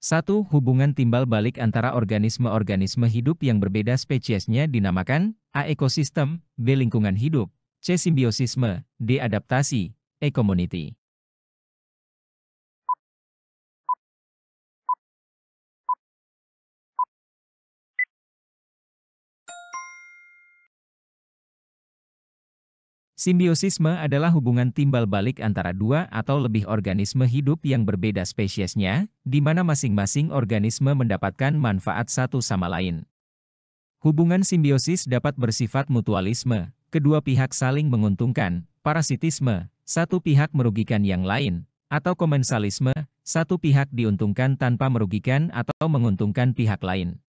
Satu Hubungan timbal balik antara organisme-organisme hidup yang berbeda spesiesnya dinamakan A. Ekosistem, B. Lingkungan hidup, C. Simbiosisme, D. Adaptasi, E. Community. Simbiosisme adalah hubungan timbal balik antara dua atau lebih organisme hidup yang berbeda spesiesnya, di mana masing-masing organisme mendapatkan manfaat satu sama lain. Hubungan simbiosis dapat bersifat mutualisme, kedua pihak saling menguntungkan, parasitisme, satu pihak merugikan yang lain, atau komensalisme, satu pihak diuntungkan tanpa merugikan atau menguntungkan pihak lain.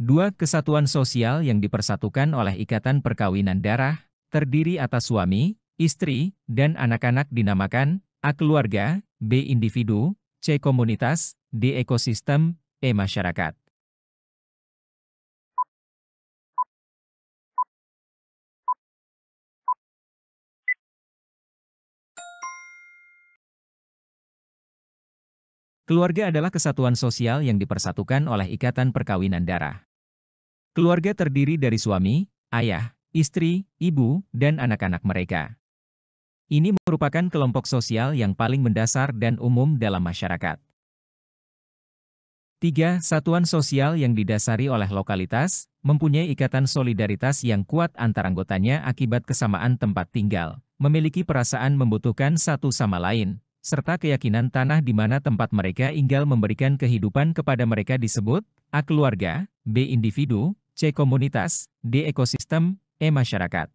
Dua kesatuan sosial yang dipersatukan oleh ikatan perkawinan darah, terdiri atas suami, istri, dan anak-anak dinamakan A. Keluarga, B. Individu, C. Komunitas, D. Ekosistem, E. Masyarakat. Keluarga adalah kesatuan sosial yang dipersatukan oleh ikatan perkawinan darah. Keluarga terdiri dari suami, ayah, istri, ibu, dan anak-anak mereka. Ini merupakan kelompok sosial yang paling mendasar dan umum dalam masyarakat. 3. Satuan sosial yang didasari oleh lokalitas, mempunyai ikatan solidaritas yang kuat antar anggotanya akibat kesamaan tempat tinggal, memiliki perasaan membutuhkan satu sama lain, serta keyakinan tanah di mana tempat mereka tinggal memberikan kehidupan kepada mereka disebut A. Keluarga, B. Individu, C. Komunitas, D. Ekosistem, E. Masyarakat.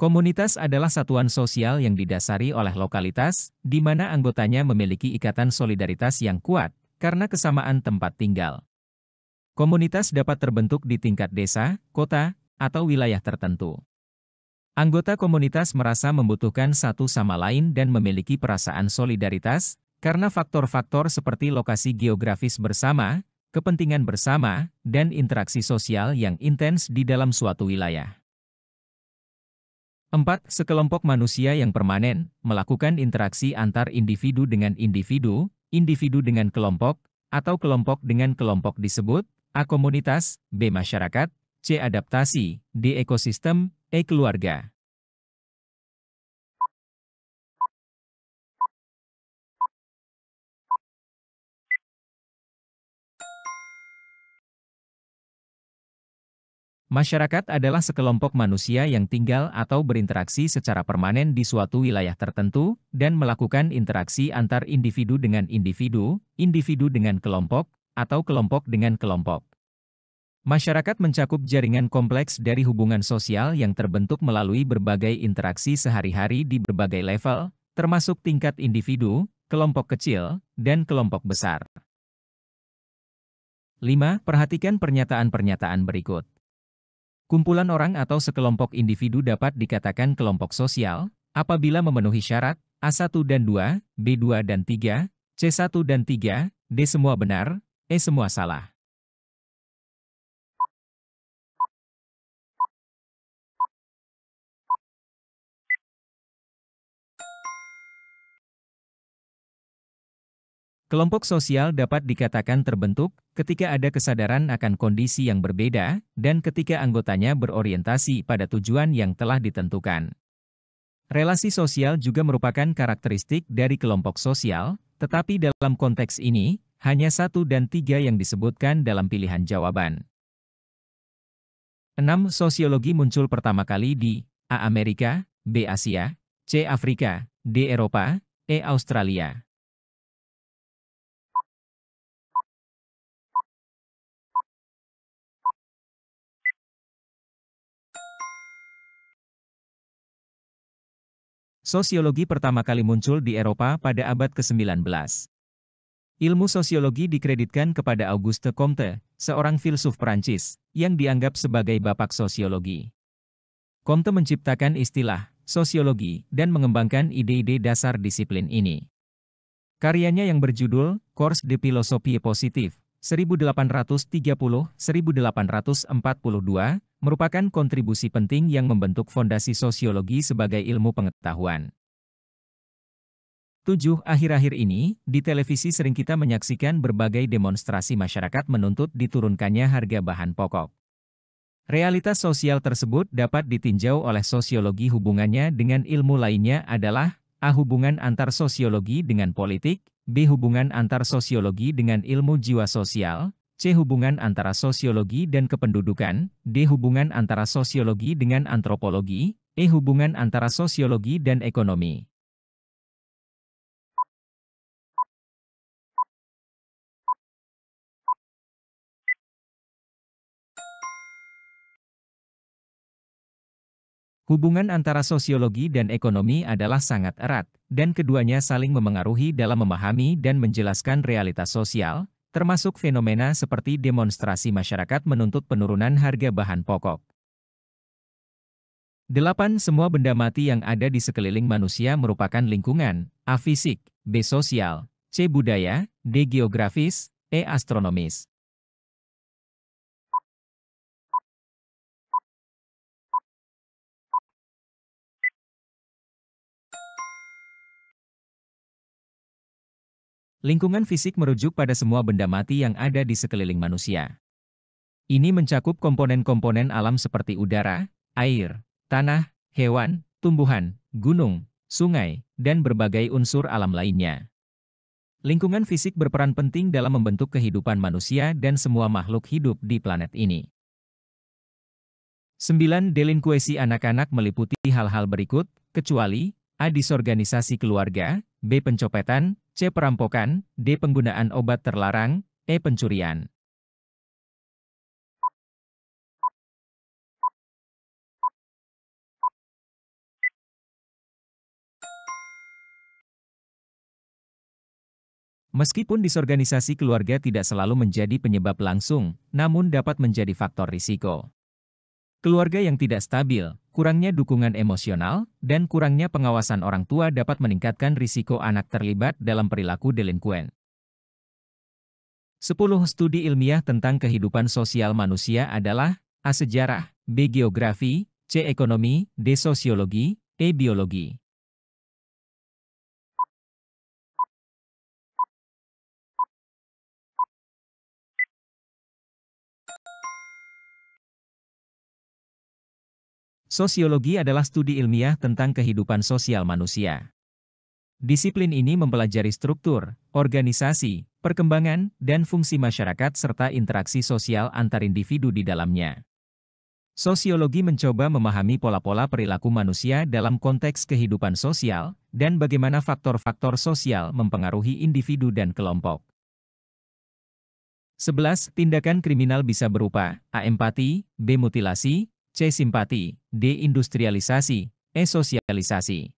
Komunitas adalah satuan sosial yang didasari oleh lokalitas, di mana anggotanya memiliki ikatan solidaritas yang kuat karena kesamaan tempat tinggal. Komunitas dapat terbentuk di tingkat desa, kota, atau wilayah tertentu. Anggota komunitas merasa membutuhkan satu sama lain dan memiliki perasaan solidaritas, karena faktor-faktor seperti lokasi geografis bersama, kepentingan bersama, dan interaksi sosial yang intens di dalam suatu wilayah. 4. Sekelompok manusia yang permanen, melakukan interaksi antar individu dengan individu, individu dengan kelompok, atau kelompok dengan kelompok disebut, A. Komunitas, B. Masyarakat, C. Adaptasi, D. Ekosistem, E keluarga. Masyarakat adalah sekelompok manusia yang tinggal atau berinteraksi secara permanen di suatu wilayah tertentu dan melakukan interaksi antar individu dengan individu, individu dengan kelompok, atau kelompok dengan kelompok. Masyarakat mencakup jaringan kompleks dari hubungan sosial yang terbentuk melalui berbagai interaksi sehari-hari di berbagai level, termasuk tingkat individu, kelompok kecil, dan kelompok besar. 5. Perhatikan pernyataan-pernyataan berikut. Kumpulan orang atau sekelompok individu dapat dikatakan kelompok sosial apabila memenuhi syarat A1 dan 2, B2 dan 3, C1 dan 3, D semua benar, E semua salah. Kelompok sosial dapat dikatakan terbentuk ketika ada kesadaran akan kondisi yang berbeda dan ketika anggotanya berorientasi pada tujuan yang telah ditentukan. Relasi sosial juga merupakan karakteristik dari kelompok sosial, tetapi dalam konteks ini, hanya satu dan tiga yang disebutkan dalam pilihan jawaban. 6. Sosiologi muncul pertama kali di A. Amerika, B. Asia, C. Afrika, D. Eropa, E. Australia. Sosiologi pertama kali muncul di Eropa pada abad ke-19. Ilmu sosiologi dikreditkan kepada Auguste Comte, seorang filsuf Perancis, yang dianggap sebagai bapak sosiologi. Comte menciptakan istilah sosiologi dan mengembangkan ide-ide dasar disiplin ini. Karyanya yang berjudul Course de Philosophie Positive 1830-1842 merupakan kontribusi penting yang membentuk fondasi sosiologi sebagai ilmu pengetahuan. Tujuh Akhir-akhir ini, di televisi sering kita menyaksikan berbagai demonstrasi masyarakat menuntut diturunkannya harga bahan pokok. Realitas sosial tersebut dapat ditinjau oleh sosiologi hubungannya dengan ilmu lainnya adalah A. Hubungan antar sosiologi dengan politik, B. Hubungan antar sosiologi dengan ilmu jiwa sosial, C. Hubungan antara sosiologi dan kependudukan, D. Hubungan antara sosiologi dengan antropologi, E. Hubungan antara sosiologi dan ekonomi. Hubungan antara sosiologi dan ekonomi adalah sangat erat, dan keduanya saling memengaruhi dalam memahami dan menjelaskan realitas sosial, termasuk fenomena seperti demonstrasi masyarakat menuntut penurunan harga bahan pokok. 8. Semua benda mati yang ada di sekeliling manusia merupakan lingkungan, A. Fisik, B. Sosial, C. Budaya, D. Geografis, E. Astronomis. Lingkungan fisik merujuk pada semua benda mati yang ada di sekeliling manusia. Ini mencakup komponen-komponen alam seperti udara, air, tanah, hewan, tumbuhan, gunung, sungai, dan berbagai unsur alam lainnya. Lingkungan fisik berperan penting dalam membentuk kehidupan manusia dan semua makhluk hidup di planet ini. 9. Delinkuensi anak-anak meliputi hal-hal berikut, kecuali A. Disorganisasi keluarga, B. Pencopetan, C. Perampokan, D. Penggunaan obat terlarang, E. Pencurian. Meskipun disorganisasi keluarga tidak selalu menjadi penyebab langsung, namun dapat menjadi faktor risiko. Keluarga yang tidak stabil, Kurangnya dukungan emosional dan kurangnya pengawasan orang tua dapat meningkatkan risiko anak terlibat dalam perilaku delinkuen. 10 studi ilmiah tentang kehidupan sosial manusia adalah A. Sejarah, B. Geografi, C. Ekonomi, D. Sosiologi, E. Biologi. Sosiologi adalah studi ilmiah tentang kehidupan sosial manusia. Disiplin ini mempelajari struktur, organisasi, perkembangan, dan fungsi masyarakat serta interaksi sosial antar individu di dalamnya. Sosiologi mencoba memahami pola-pola perilaku manusia dalam konteks kehidupan sosial dan bagaimana faktor-faktor sosial mempengaruhi individu dan kelompok. 11. Tindakan kriminal bisa berupa A. Empati, B. Mutilasi, C. Simpati, D. Industrialisasi, E. Sosialisasi.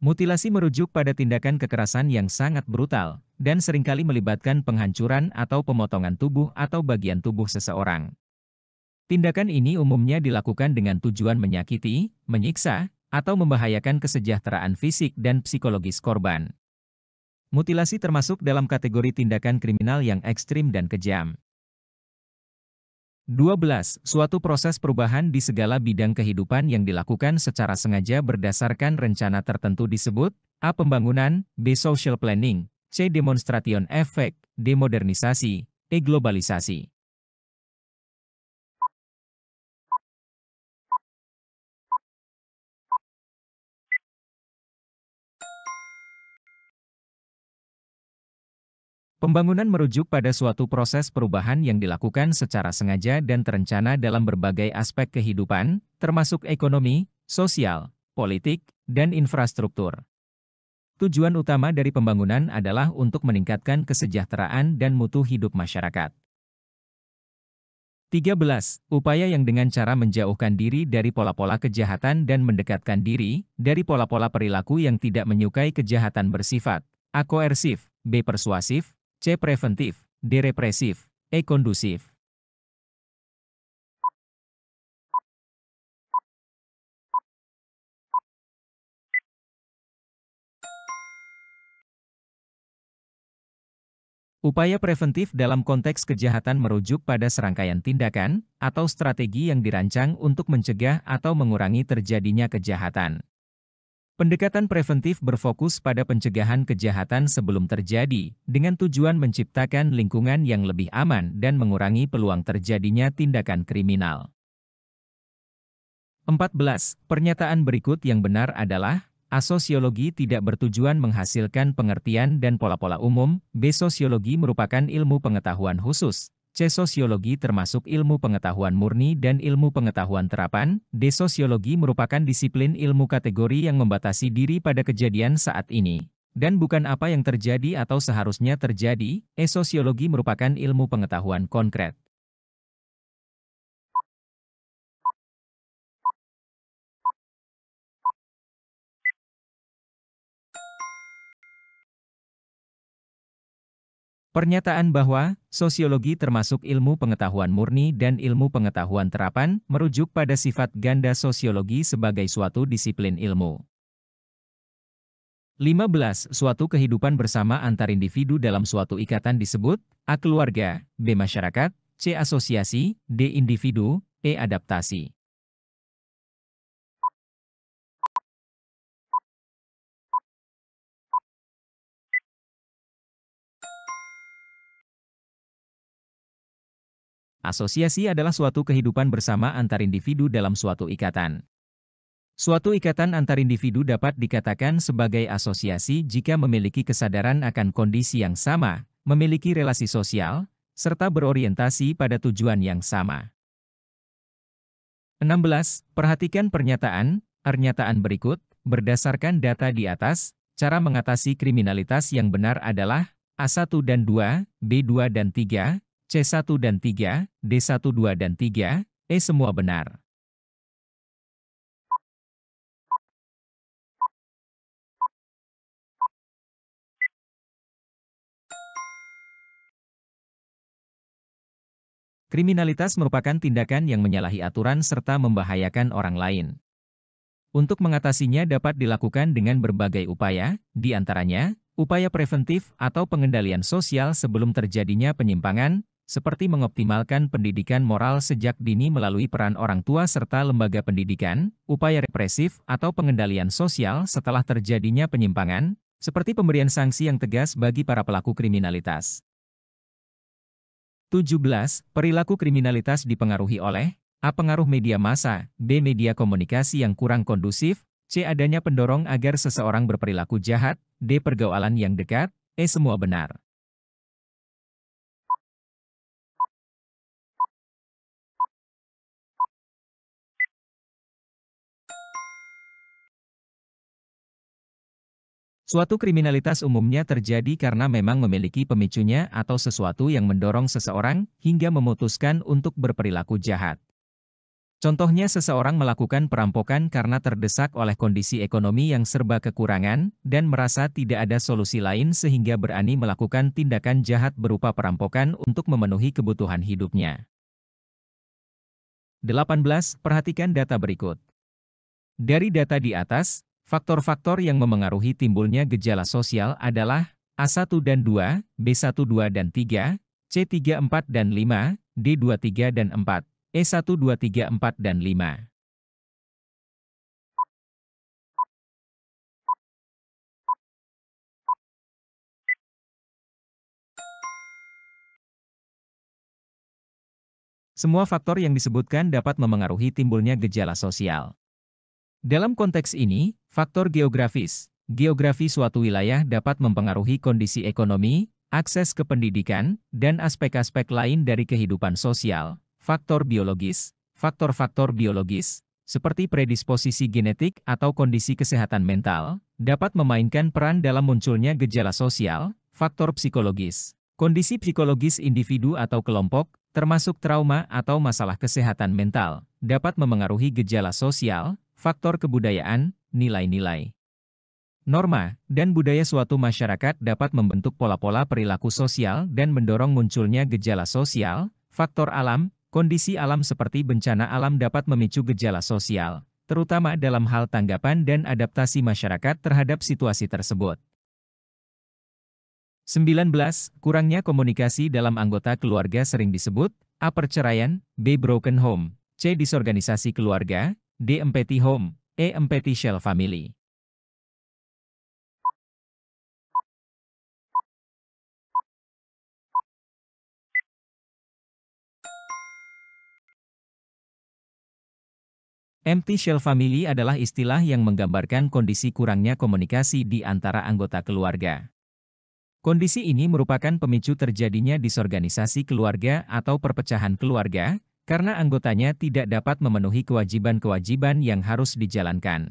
Mutilasi merujuk pada tindakan kekerasan yang sangat brutal dan seringkali melibatkan penghancuran atau pemotongan tubuh atau bagian tubuh seseorang. Tindakan ini umumnya dilakukan dengan tujuan menyakiti, menyiksa, atau membahayakan kesejahteraan fisik dan psikologis korban. Mutilasi termasuk dalam kategori tindakan kriminal yang ekstrim dan kejam. 12. Suatu proses perubahan di segala bidang kehidupan yang dilakukan secara sengaja berdasarkan rencana tertentu disebut A. Pembangunan, B. Social Planning, C. Demonstration Effect, D. Modernisasi, E. Globalisasi. Pembangunan merujuk pada suatu proses perubahan yang dilakukan secara sengaja dan terencana dalam berbagai aspek kehidupan, termasuk ekonomi, sosial, politik, dan infrastruktur. Tujuan utama dari pembangunan adalah untuk meningkatkan kesejahteraan dan mutu hidup masyarakat. 13. Upaya yang dengan cara menjauhkan diri dari pola-pola kejahatan dan mendekatkan diri dari pola-pola perilaku yang tidak menyukai kejahatan bersifat akoersif, B. Persuasif, C. Preventif, D. Represif, E. Kondusif. Upaya preventif dalam konteks kejahatan merujuk pada serangkaian tindakan atau strategi yang dirancang untuk mencegah atau mengurangi terjadinya kejahatan. Pendekatan preventif berfokus pada pencegahan kejahatan sebelum terjadi, dengan tujuan menciptakan lingkungan yang lebih aman dan mengurangi peluang terjadinya tindakan kriminal. 14. Pernyataan berikut yang benar adalah, asosiologi tidak bertujuan menghasilkan pengertian dan pola-pola umum, besosiologi merupakan ilmu pengetahuan khusus, c termasuk ilmu pengetahuan murni dan ilmu pengetahuan terapan. Desosiologi merupakan disiplin ilmu kategori yang membatasi diri pada kejadian saat ini dan bukan apa yang terjadi atau seharusnya terjadi. Esosiologi merupakan ilmu pengetahuan konkret Pernyataan bahwa sosiologi termasuk ilmu pengetahuan murni dan ilmu pengetahuan terapan merujuk pada sifat ganda sosiologi sebagai suatu disiplin ilmu. 15. Suatu kehidupan bersama antar individu dalam suatu ikatan disebut A. Keluarga, B. Masyarakat, C. Asosiasi, D. Individu, E. Adaptasi. Asosiasi adalah suatu kehidupan bersama antar individu dalam suatu ikatan. Suatu ikatan antar individu dapat dikatakan sebagai asosiasi jika memiliki kesadaran akan kondisi yang sama, memiliki relasi sosial, serta berorientasi pada tujuan yang sama. 16. Perhatikan pernyataan, pernyataan berikut, berdasarkan data di atas, cara mengatasi kriminalitas yang benar adalah A1 dan 2, B2 dan 3, C1 dan 3, D1 2 dan 3, E semua benar. Kriminalitas merupakan tindakan yang menyalahi aturan serta membahayakan orang lain. Untuk mengatasinya dapat dilakukan dengan berbagai upaya, diantaranya upaya preventif atau pengendalian sosial sebelum terjadinya penyimpangan, seperti mengoptimalkan pendidikan moral sejak dini melalui peran orang tua serta lembaga pendidikan, upaya represif atau pengendalian sosial setelah terjadinya penyimpangan, seperti pemberian sanksi yang tegas bagi para pelaku kriminalitas. 17. Perilaku kriminalitas dipengaruhi oleh A. Pengaruh media massa, B. Media komunikasi yang kurang kondusif, C. Adanya pendorong agar seseorang berperilaku jahat, D. Pergaulan yang dekat, E. Semua benar. Suatu kriminalitas umumnya terjadi karena memang memiliki pemicunya atau sesuatu yang mendorong seseorang hingga memutuskan untuk berperilaku jahat. Contohnya seseorang melakukan perampokan karena terdesak oleh kondisi ekonomi yang serba kekurangan dan merasa tidak ada solusi lain sehingga berani melakukan tindakan jahat berupa perampokan untuk memenuhi kebutuhan hidupnya. 18. Perhatikan data berikut. Dari data di atas, Faktor-faktor yang memengaruhi timbulnya gejala sosial adalah A1 dan 2, b 1 2 dan 3, c 3 4 dan 5, d 2 3 dan 4, e 1 2, 3, 4 dan 5. Semua faktor yang disebutkan dapat memengaruhi timbulnya gejala sosial. Dalam konteks ini, faktor geografis, geografi suatu wilayah dapat mempengaruhi kondisi ekonomi, akses ke pendidikan, dan aspek-aspek lain dari kehidupan sosial. Faktor biologis, faktor-faktor biologis, seperti predisposisi genetik atau kondisi kesehatan mental, dapat memainkan peran dalam munculnya gejala sosial, faktor psikologis. Kondisi psikologis individu atau kelompok, termasuk trauma atau masalah kesehatan mental, dapat memengaruhi gejala sosial, faktor kebudayaan, nilai-nilai. Norma dan budaya suatu masyarakat dapat membentuk pola-pola perilaku sosial dan mendorong munculnya gejala sosial. Faktor alam, kondisi alam seperti bencana alam dapat memicu gejala sosial, terutama dalam hal tanggapan dan adaptasi masyarakat terhadap situasi tersebut. 19. Kurangnya komunikasi dalam anggota keluarga sering disebut A. Perceraian B. Broken home C. Disorganisasi keluarga DMPT Home, e Empeti Shell Family. Empty shell family adalah istilah yang menggambarkan kondisi kurangnya komunikasi di antara anggota keluarga. Kondisi ini merupakan pemicu terjadinya disorganisasi keluarga atau perpecahan keluarga, karena anggotanya tidak dapat memenuhi kewajiban-kewajiban yang harus dijalankan.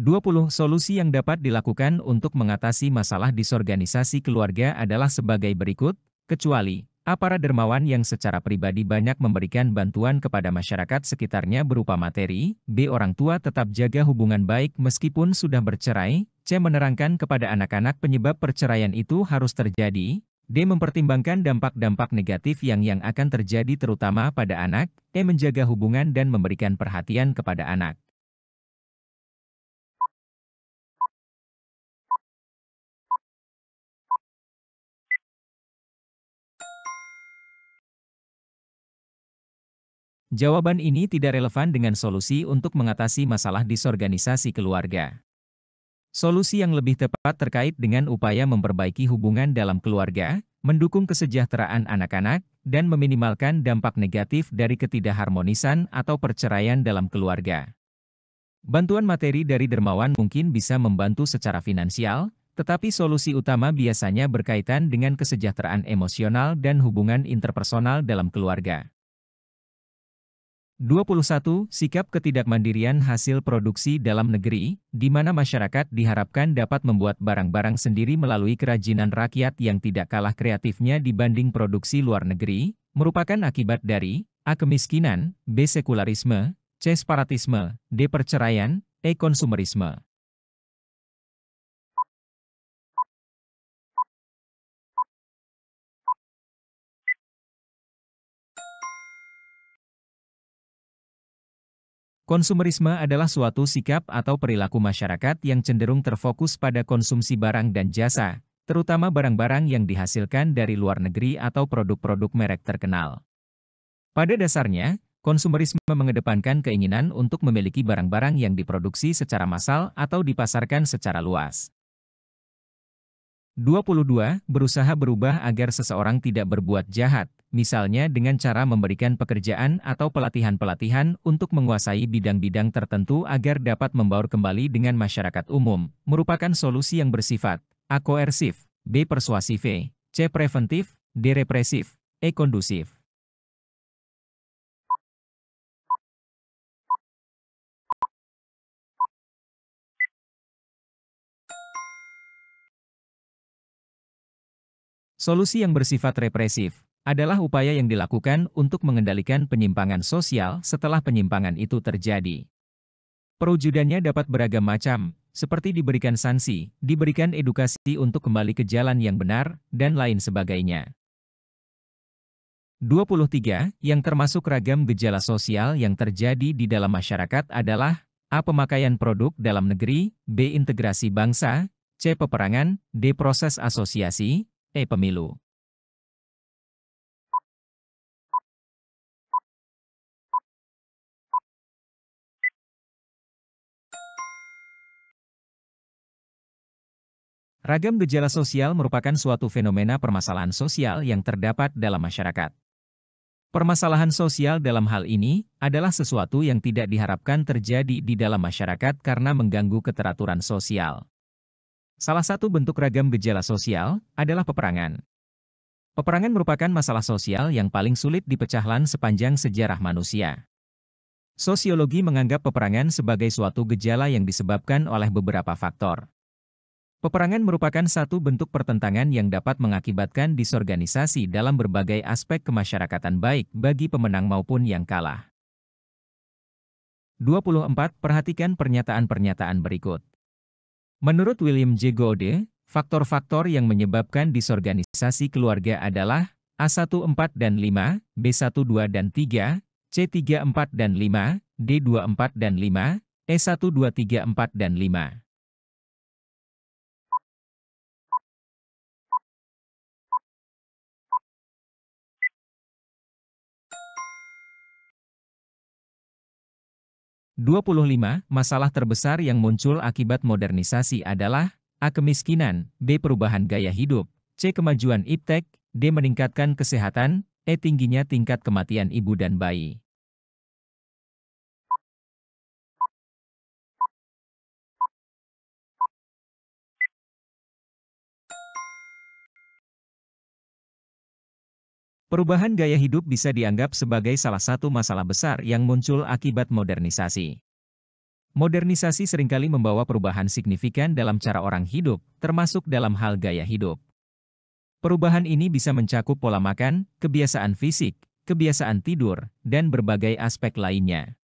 20 solusi yang dapat dilakukan untuk mengatasi masalah disorganisasi keluarga adalah sebagai berikut, kecuali A. dermawan yang secara pribadi banyak memberikan bantuan kepada masyarakat sekitarnya berupa materi, B. Orang tua tetap jaga hubungan baik meskipun sudah bercerai, C. Menerangkan kepada anak-anak penyebab perceraian itu harus terjadi, D. Mempertimbangkan dampak-dampak negatif yang yang akan terjadi terutama pada anak, E. Menjaga hubungan dan memberikan perhatian kepada anak. Jawaban ini tidak relevan dengan solusi untuk mengatasi masalah disorganisasi keluarga. Solusi yang lebih tepat terkait dengan upaya memperbaiki hubungan dalam keluarga, mendukung kesejahteraan anak-anak, dan meminimalkan dampak negatif dari ketidakharmonisan atau perceraian dalam keluarga. Bantuan materi dari dermawan mungkin bisa membantu secara finansial, tetapi solusi utama biasanya berkaitan dengan kesejahteraan emosional dan hubungan interpersonal dalam keluarga. 21. Sikap ketidakmandirian hasil produksi dalam negeri, di mana masyarakat diharapkan dapat membuat barang-barang sendiri melalui kerajinan rakyat yang tidak kalah kreatifnya dibanding produksi luar negeri, merupakan akibat dari A. Kemiskinan, B. Sekularisme, C. Separatisme, D. Perceraian, E. Konsumerisme. Konsumerisme adalah suatu sikap atau perilaku masyarakat yang cenderung terfokus pada konsumsi barang dan jasa, terutama barang-barang yang dihasilkan dari luar negeri atau produk-produk merek terkenal. Pada dasarnya, konsumerisme mengedepankan keinginan untuk memiliki barang-barang yang diproduksi secara massal atau dipasarkan secara luas. 22. Berusaha berubah agar seseorang tidak berbuat jahat, misalnya dengan cara memberikan pekerjaan atau pelatihan-pelatihan untuk menguasai bidang-bidang tertentu agar dapat membaur kembali dengan masyarakat umum, merupakan solusi yang bersifat A. Koersif, B. Persuasif, C. Preventif, D. Represif, E. Kondusif. Solusi yang bersifat represif adalah upaya yang dilakukan untuk mengendalikan penyimpangan sosial setelah penyimpangan itu terjadi. Perwujudannya dapat beragam macam, seperti diberikan sanksi, diberikan edukasi untuk kembali ke jalan yang benar, dan lain sebagainya. 23. Yang termasuk ragam gejala sosial yang terjadi di dalam masyarakat adalah A. Pemakaian produk dalam negeri B. Integrasi bangsa C. Peperangan D. Proses asosiasi E. Pemilu Ragam gejala sosial merupakan suatu fenomena permasalahan sosial yang terdapat dalam masyarakat. Permasalahan sosial dalam hal ini adalah sesuatu yang tidak diharapkan terjadi di dalam masyarakat karena mengganggu keteraturan sosial. Salah satu bentuk ragam gejala sosial adalah peperangan. Peperangan merupakan masalah sosial yang paling sulit dipecahkan sepanjang sejarah manusia. Sosiologi menganggap peperangan sebagai suatu gejala yang disebabkan oleh beberapa faktor. Peperangan merupakan satu bentuk pertentangan yang dapat mengakibatkan disorganisasi dalam berbagai aspek kemasyarakatan baik bagi pemenang maupun yang kalah. 24. Perhatikan pernyataan-pernyataan berikut. Menurut William J. Gode, faktor-faktor yang menyebabkan disorganisasi keluarga adalah A14 dan 5, B12 dan 3, C34 dan 5, D24 dan 5, E1234 dan 5. 25. Masalah terbesar yang muncul akibat modernisasi adalah A. Kemiskinan, B. Perubahan gaya hidup, C. Kemajuan iptek, D. Meningkatkan kesehatan, E. Tingginya tingkat kematian ibu dan bayi. Perubahan gaya hidup bisa dianggap sebagai salah satu masalah besar yang muncul akibat modernisasi. Modernisasi seringkali membawa perubahan signifikan dalam cara orang hidup, termasuk dalam hal gaya hidup. Perubahan ini bisa mencakup pola makan, kebiasaan fisik, kebiasaan tidur, dan berbagai aspek lainnya.